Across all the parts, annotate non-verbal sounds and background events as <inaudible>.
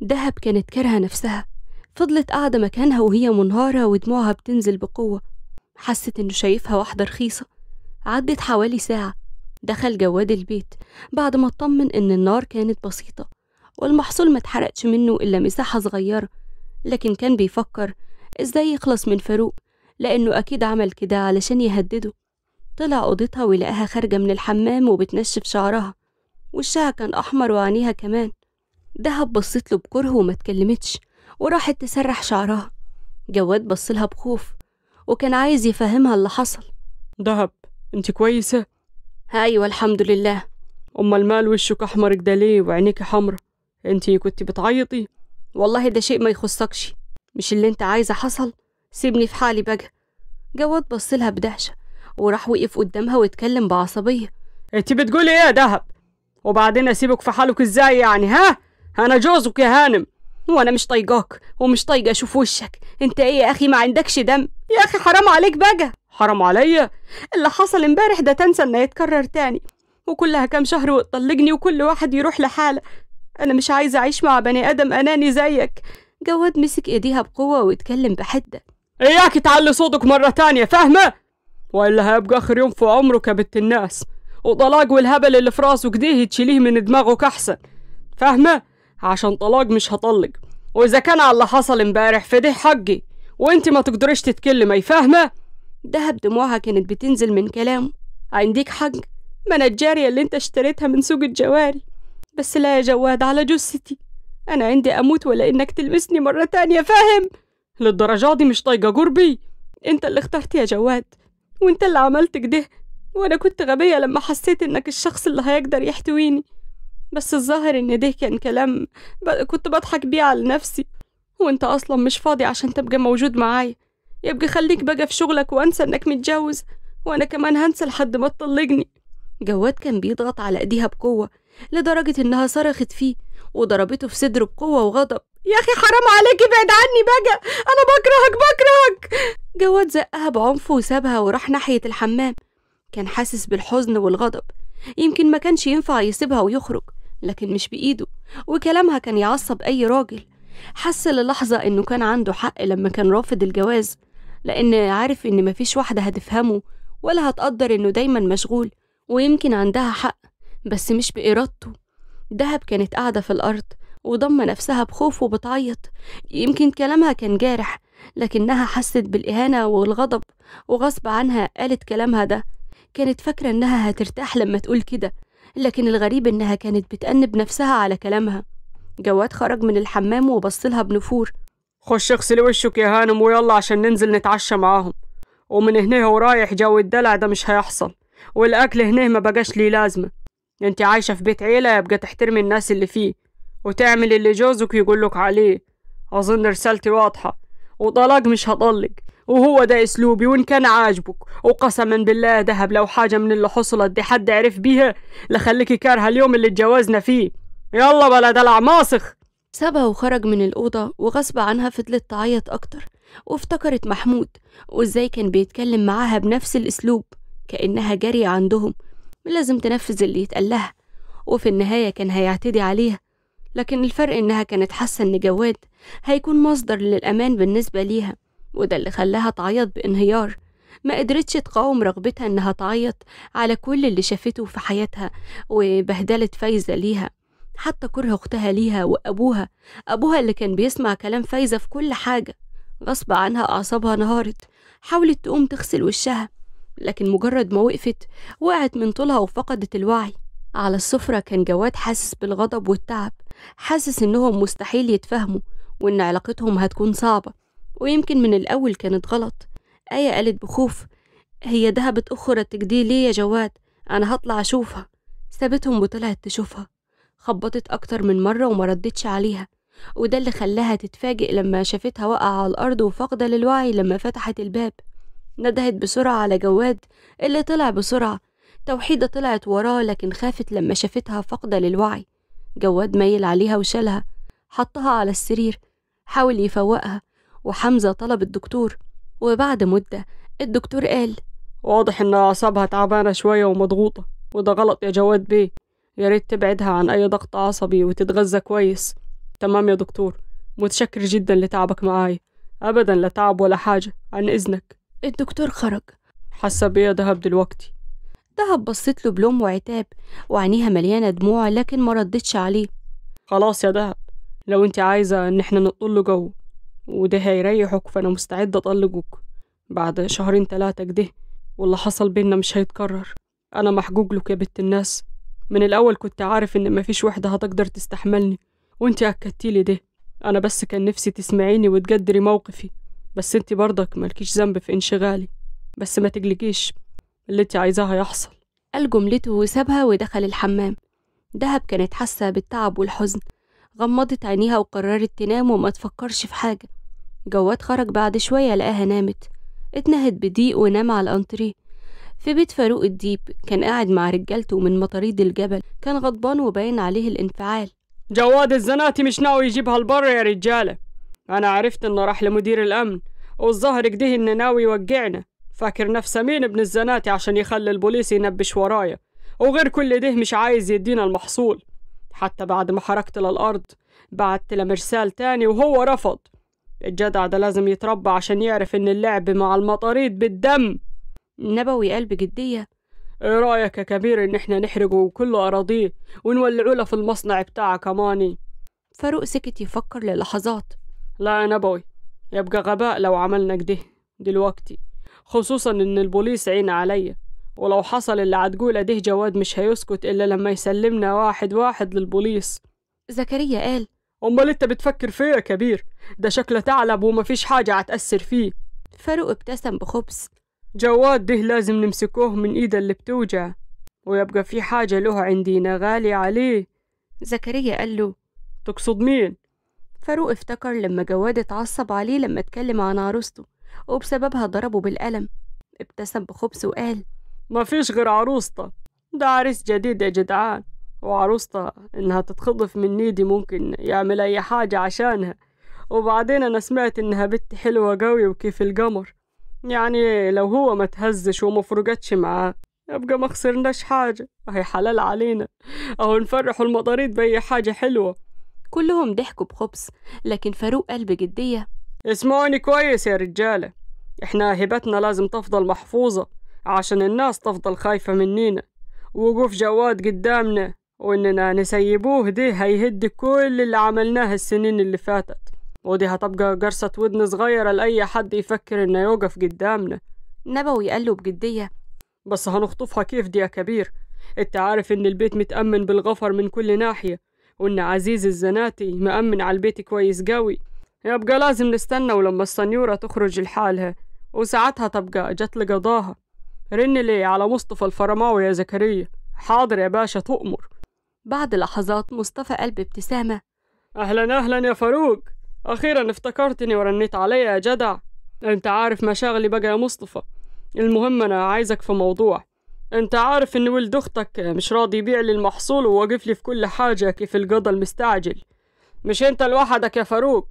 دهب كانت كارهة نفسها فضلت قاعدة مكانها وهي منهارة ودموعها بتنزل بقوة حست إنه شايفها واحدة رخيصة عدت حوالي ساعة دخل جواد البيت بعد ما اطمن إن النار كانت بسيطة والمحصول ما اتحرقش منه إلا مساحة صغيرة لكن كان بيفكر إزاي يخلص من فاروق لأنه أكيد عمل كده علشان يهدده طلع أوضتها ولقاها خارجة من الحمام وبتنشف شعرها وشها كان أحمر وعينيها كمان دهب بصت له بكره وما اتكلمتش وراحت تسرح شعرها جواد بصلها بخوف وكان عايز يفهمها اللي حصل دهب انت كويسة؟ أيوة الحمد لله أمال مال وشك أحمرك ده ليه وعينيك حمرا؟ انت كنت بتعيطي؟ والله ده شيء ما يخصكش مش اللي انت عايزة حصل سيبني في حالي بقى جواد بصلها بدهشة وراح وقف قدامها واتكلم بعصبية انت بتقولي ايه يا دهب؟ وبعدين اسيبك في حالك ازاي يعني ها؟ أنا جوزك يا هانم وأنا مش طايقاك ومش طايقة أشوف وشك أنت إيه يا أخي ما عندكش دم يا أخي حرام عليك بقى حرام عليا اللي حصل امبارح ده تنسى إنه يتكرر تاني وكلها كام شهر وتطلقني وكل واحد يروح لحاله أنا مش عايزة أعيش مع بني آدم أناني زيك جواد مسك إيديها بقوة واتكلم بحدة إياكي تعلي صوتك مرة تانية فاهمة؟ وإلا هيبقى آخر يوم في عمرك يا بنت الناس وطلاق والهبل اللي في راسك دي تشيليه من دماغك أحسن فاهمة؟ عشان طلاق مش هطلق واذا كان على اللي حصل امبارح فده حقي وانت ما تقدريش تتكلمي فاهمه دهب دموعها كانت بتنزل من كلامه عنديك ما أنا الجاريه اللي انت اشتريتها من سوق الجواري بس لا يا جواد على جثتي انا عندي اموت ولا انك تلمسني مره تانية فاهم للدرجه دي مش طايقه جربي انت اللي اخترت يا جواد وانت اللي عملت كده وانا كنت غبيه لما حسيت انك الشخص اللي هيقدر يحتويني بس الظاهر إن ده كان كلام ب... كنت بضحك بيه على نفسي وانت أصلا مش فاضي عشان تبقى موجود معايا يبقى خليك بقى في شغلك وانسى إنك متجوز وأنا كمان هنسى لحد ما تطلقني جواد كان بيضغط على إيديها بقوة لدرجة إنها صرخت فيه وضربته في صدره بقوة وغضب يا أخي حرام عليك ابعد عني بقى أنا بكرهك بكرهك جواد زقها بعنف وسابها وراح ناحية الحمام كان حاسس بالحزن والغضب يمكن ما كانش ينفع يسيبها ويخرج لكن مش بإيده وكلامها كان يعصب أي راجل حس للحظة إنه كان عنده حق لما كان رافض الجواز لأن عارف إن مفيش واحدة هتفهمه ولا هتقدر إنه دايما مشغول ويمكن عندها حق بس مش بإرادته دهب كانت قاعدة في الأرض وضم نفسها بخوف وبتعيط يمكن كلامها كان جارح لكنها حست بالإهانة والغضب وغصب عنها قالت كلامها ده كانت فاكرة إنها هترتاح لما تقول كده لكن الغريب إنها كانت بتأنب نفسها على كلامها جواد خرج من الحمام وبصلها بنفور خش اغسلي وشك يا هانم ويلا عشان ننزل نتعشى معاهم ومن هنا ورايح جو الدلع ده مش هيحصل والأكل هنا ما بقاش ليه لازمة انت عايشة في بيت عيلة يبقى تحترمي الناس اللي فيه وتعمل اللي جوزك يقولك عليه أظن رسالتي واضحة وطلاق مش هطلق وهو ده اسلوبي وان كان عاجبك وقسما بالله دهب لو حاجه من اللي حصلت دي حد عرف بيها لخليكي كارهه اليوم اللي اتجوزنا فيه يلا بلا دلع ماسخ سابها وخرج من الأوضة وغصب عنها فضلت تعيط أكتر وافتكرت محمود وإزاي كان بيتكلم معاها بنفس الأسلوب كأنها جارية عندهم لازم تنفذ اللي يتقال لها وفي النهاية كان هيعتدي عليها لكن الفرق إنها كانت حاسة إن جواد هيكون مصدر للأمان بالنسبة ليها وده اللي خلاها تعيط بانهيار ما قدرتش تقاوم رغبتها إنها تعيط على كل اللي شافته في حياتها وبهدلة فايزة ليها حتى كره أختها ليها وأبوها أبوها اللي كان بيسمع كلام فايزة في كل حاجة غصب عنها أعصابها انهارت حاولت تقوم تغسل وشها لكن مجرد ما وقفت وقعت من طولها وفقدت الوعي على السفرة كان جواد حاسس بالغضب والتعب حاسس إنهم مستحيل يتفاهموا وإن علاقتهم هتكون صعبة ويمكن من الأول كانت غلط آية قالت بخوف هي دهبت أخرى تجدي ليه يا جواد أنا هطلع أشوفها سابتهم وطلعت تشوفها خبطت أكتر من مرة وما ردتش عليها وده اللي خلاها تتفاجئ لما شافتها واقعة على الأرض وفاقدة للوعي لما فتحت الباب ندهت بسرعة على جواد اللي طلع بسرعة توحيدة طلعت وراه لكن خافت لما شافتها فاقدة للوعي جواد ميل عليها وشالها حطها على السرير حاول يفوقها وحمزة طلب الدكتور وبعد مدة الدكتور قال واضح إن أعصابها تعبانة شوية ومضغوطة وده غلط يا جواد بيه يا ريت تبعدها عن أي ضغط عصبي وتتغذى كويس تمام يا دكتور متشكر جدا لتعبك معايا أبدا لا تعب ولا حاجة عن إذنك الدكتور خرج حاسة بيه دهب دلوقتي دهب بصت له بلوم وعتاب وعينيها مليانة دموع لكن ما ردتش عليه خلاص يا دهب لو انت عايزة ان احنا نطل جو وده هيريحك فأنا مستعدة أطلقك بعد شهرين تلاتة كده واللي حصل بينا مش هيتكرر أنا محجوج لك يا بنت الناس من الأول كنت عارف إن مفيش وحدة هتقدر تستحملني وانت أكدتيلي ده أنا بس كان نفسي تسمعيني وتقدري موقفي بس انت برضك مالكيش ذنب في انشغالي بس ما تقلقيش اللي انت عايزاه هيحصل قال جملته وسابها ودخل الحمام دهب كانت حاسة بالتعب والحزن غمضت عينيها وقررت تنام وما تفكرش في حاجة جواد خرج بعد شوية لقاها نامت اتنهد بضيق ونام على الأنتريه في بيت فاروق الديب كان قاعد مع رجالته من مطاريد الجبل كان غضبان وباين عليه الانفعال جواد الزناتي مش ناوي يجيبها لبره يا رجالة أنا عرفت إنه راح لمدير الأمن والظهر كده إنه ناوي يوجعنا فاكر نفسه مين ابن الزناتي عشان يخلي البوليس ينبش ورايا وغير كل ده مش عايز يدينا المحصول حتى بعد ما حركت للأرض بعت لمرسال تاني وهو رفض الجدع ده لازم يتربى عشان يعرف إن اللعب مع المطاريد بالدم نبوي قال بجدية ايه رأيك يا كبير إن احنا نحرقه كل أراضيه ونولعه له في المصنع بتاعه كماني فاروق سكت يفكر للحظات لا يا نبوي يبقى غباء لو عملنا كده دلوقتي خصوصا إن البوليس عين عليا ولو حصل اللي عتقوله ده جواد مش هيسكت إلا لما يسلمنا واحد واحد للبوليس زكريا قال أمال أنت بتفكر فيا يا كبير ده شكله تعلب ومفيش حاجة هتأثر فيه فاروق ابتسم بخبث جواد ده لازم نمسكوه من إيده اللي بتوجع ويبقى في حاجة له عندينا غالي عليه زكريا قال له تقصد مين؟ فاروق افتكر لما جواد اتعصب عليه لما اتكلم عن عروسته وبسببها ضربه بالقلم ابتسم بخبث وقال ما فيش غير عروسته ده عريس جديد يا جدعان وعروسته إنها تتخطف من نيدي ممكن يعمل أي حاجة عشانها وبعدين أنا سمعت إنها بنت حلوة قوي وكيف القمر يعني لو هو ما تهزش وما فرقتش معاه يبقى ما خسرناش حاجة أهي حلال علينا أهو نفرحوا المطاريد بأي حاجة حلوة كلهم ضحكوا بخبص لكن فاروق قال بجدية اسمعوني كويس يا رجالة إحنا هبتنا لازم تفضل محفوظة عشان الناس تفضل خايفة منينا ووقوف جواد قدامنا وإننا نسيبوه دي هيهد كل اللي عملناه السنين اللي فاتت ودي هتبقى قرصة ودن صغيرة لأي حد يفكر إنه يوقف قدامنا نبوي قال له بجدية بس هنخطفها كيف دي يا كبير انت عارف إن البيت متأمن بالغفر من كل ناحية وإن عزيز الزناتي مأمن على البيت كويس قوي يبقى لازم نستنى ولما السنيورة تخرج لحالها وساعتها تبقى جت لقضاها رن لي على مصطفى الفرماوي يا زكريا حاضر يا باشا تؤمر بعد لحظات مصطفى قال بابتسامة أهلا أهلا يا فاروق أخيرا افتكرتني ورنيت عليا يا جدع أنت عارف مشاغلي بقى يا مصطفى المهم أنا عايزك في موضوع أنت عارف إن ولد أختك مش راضي يبيع لي المحصول وواقف لي في كل حاجة كيف القضا المستعجل مش أنت لوحدك يا فاروق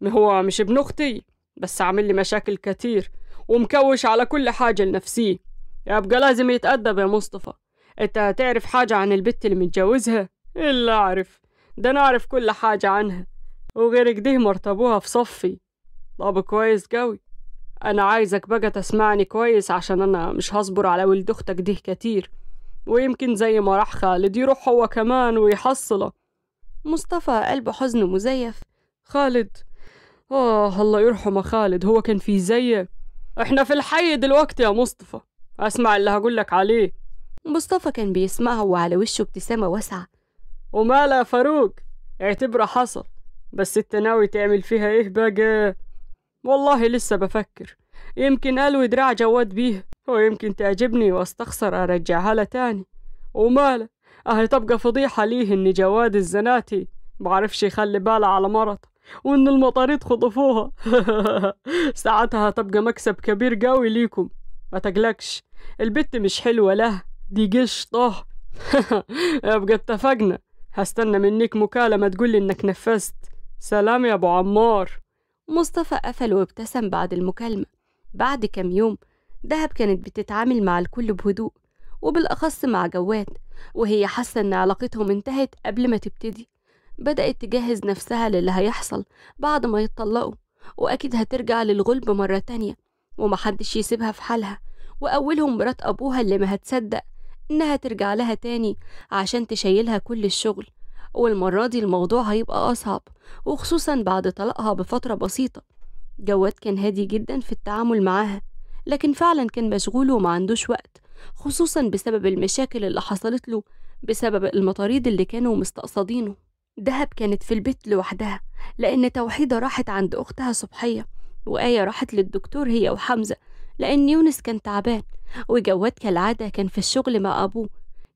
ما هو مش ابن أختي بس عامل لي مشاكل كتير ومكوش على كل حاجة لنفسيه يبقى لازم يتأدب يا مصطفى انت هتعرف حاجة عن البت اللي متجوزها؟ إلا أعرف ده أنا أعرف كل حاجة عنها وغير كده مرتبوها في صفي طب كويس قوي أنا عايزك بقى تسمعني كويس عشان أنا مش هصبر على ولد أختك ده كتير ويمكن زي ما راح خالد يروح هو كمان ويحصله مصطفى قلبه حزن مزيف خالد آه الله يرحمه خالد هو كان في زيه احنا في الحي دلوقتي يا مصطفى اسمع اللي هقولك عليه مصطفى كان بيسمعه وعلى وشه ابتسامة واسعة ومالا يا فاروق اعتبره حصل بس انت ناوي تعمل فيها ايه بقى والله لسه بفكر يمكن قالوا دراع جواد بيها ويمكن تعجبني واستخسر ارجعها لها تاني وماله اهي تبقى فضيحة ليه ان جواد الزناتي معرفش يخلي باله على مرض وان المطاريد خطفوها <laughs> ساعتها تبقى مكسب كبير قوي ليكم ما تقلقش البت مش حلوة له دي قشطة يبقى <laughs> اتفقنا هستنى منك مكالمة تقولي إنك نفذت سلام يا أبو عمار مصطفى قفل وابتسم بعد المكالمة بعد كام يوم دهب كانت بتتعامل مع الكل بهدوء وبالأخص مع جواد وهي حاسة إن علاقتهم انتهت قبل ما تبتدي بدأت تجهز نفسها للي هيحصل بعد ما يتطلقوا وأكيد هترجع للغلب مرة تانية ومحدش يسيبها في حالها وأولهم مرات أبوها اللي ما هتصدق إنها ترجع لها تاني عشان تشيلها كل الشغل والمرة دي الموضوع هيبقى أصعب وخصوصا بعد طلاقها بفترة بسيطة جواد كان هادي جدا في التعامل معاها لكن فعلا كان مشغول ومعندوش وقت خصوصا بسبب المشاكل اللي حصلت له بسبب المطاريد اللي كانوا مستقصدينه دهب كانت في البيت لوحدها لأن توحيدة راحت عند أختها صبحية وآية راحت للدكتور هي وحمزة لأن يونس كان تعبان وجواد كالعادة كان في الشغل مع أبوه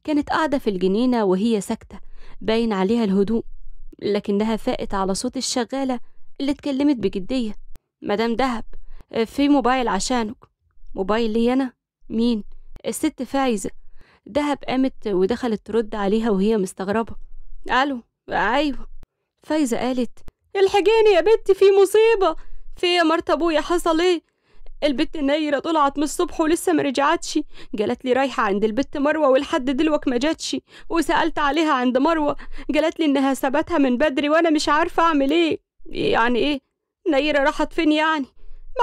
كانت قاعدة في الجنينة وهي ساكتة باين عليها الهدوء لكنها فاقت على صوت الشغالة اللي اتكلمت بجدية مدام دهب في موبايل عشانك موبايل لي أنا؟ مين؟ الست فايزة دهب قامت ودخلت ترد عليها وهي مستغربة ألو أيوة فايزة قالت الحجيني يا بنتي في مصيبة في يا مرت ابويا حصل ايه البت نايره طلعت من الصبح ولسه ما رجعتش قالت لي رايحه عند البت مروه ولحد دلوقتي ما جاتش وسالت عليها عند مروه قالت لي انها سابتها من بدري وانا مش عارفه اعمل ايه يعني ايه نايره راحت فين يعني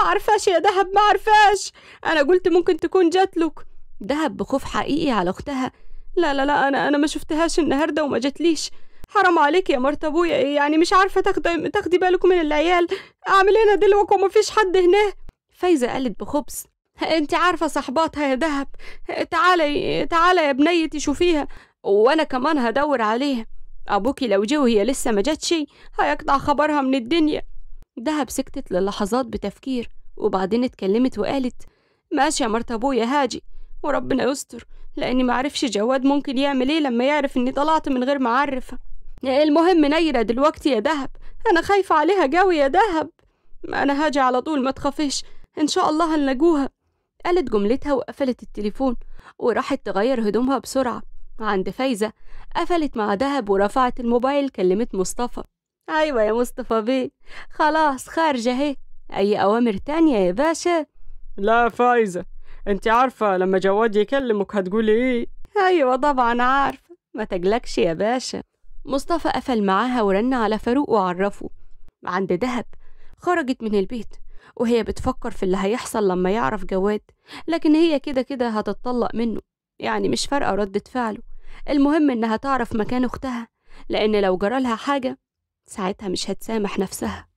ما عارفاش يا دهب ما عارفاش انا قلت ممكن تكون جاتلك دهب بخوف حقيقي على اختها لا لا لا انا انا ما شفتهاش النهارده وما جاتليش حرام عليك يا مرت ابويا إيه يعني مش عارفه تاخدي تاخدي بالكم من العيال اعمل هنا دلوك ومفيش حد هنا فايزه قالت بخبز انت عارفه صاحباتها يا دهب تعالي تعالي يا بنيتي شوفيها وانا كمان هدور عليها ابوكي لو جه وهي لسه ما جاتش هيقطع خبرها من الدنيا دهب سكتت للحظات بتفكير وبعدين اتكلمت وقالت ماشي يا مرت ابويا هاجي وربنا يستر لاني معرفش جواد ممكن يعمل ايه لما يعرف اني طلعت من غير معرفه المهم نيرة دلوقتي يا دهب أنا خايفة عليها جوي يا دهب أنا هاجي على طول ما تخافيش إن شاء الله هنلاقوها قالت جملتها وقفلت التليفون وراحت تغير هدومها بسرعة عند فايزة قفلت مع دهب ورفعت الموبايل كلمت مصطفى أيوة يا مصطفى بيه خلاص خارجة أهي أي أوامر تانية يا باشا لا فايزة أنت عارفة لما جواد يكلمك هتقولي إيه أيوة طبعا عارفة ما تجلكش يا باشا مصطفى قفل معاها ورن على فاروق وعرفه عند دهب خرجت من البيت وهي بتفكر في اللي هيحصل لما يعرف جواد لكن هي كده كده هتتطلق منه يعني مش فارقة ردة فعله المهم إنها تعرف مكان أختها لأن لو جرالها حاجة ساعتها مش هتسامح نفسها